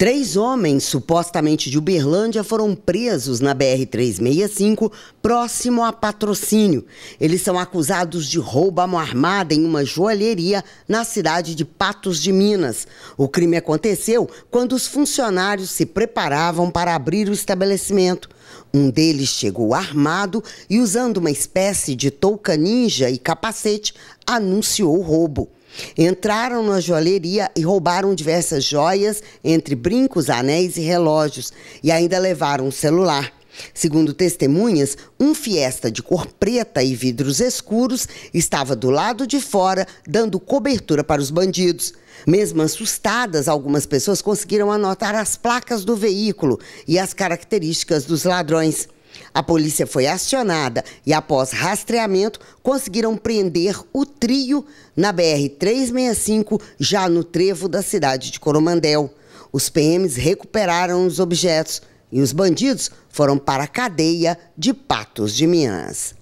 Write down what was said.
Três homens, supostamente de Uberlândia, foram presos na BR-365, próximo a patrocínio. Eles são acusados de roubo à mão armada em uma joalheria na cidade de Patos de Minas. O crime aconteceu quando os funcionários se preparavam para abrir o estabelecimento. Um deles chegou armado e, usando uma espécie de touca ninja e capacete, anunciou o roubo. Entraram na joalheria e roubaram diversas joias, entre brincos, anéis e relógios, e ainda levaram um celular. Segundo testemunhas, um Fiesta de cor preta e vidros escuros estava do lado de fora, dando cobertura para os bandidos. Mesmo assustadas, algumas pessoas conseguiram anotar as placas do veículo e as características dos ladrões. A polícia foi acionada e, após rastreamento, conseguiram prender o trio na BR-365, já no trevo da cidade de Coromandel. Os PMs recuperaram os objetos e os bandidos foram para a cadeia de Patos de Minas.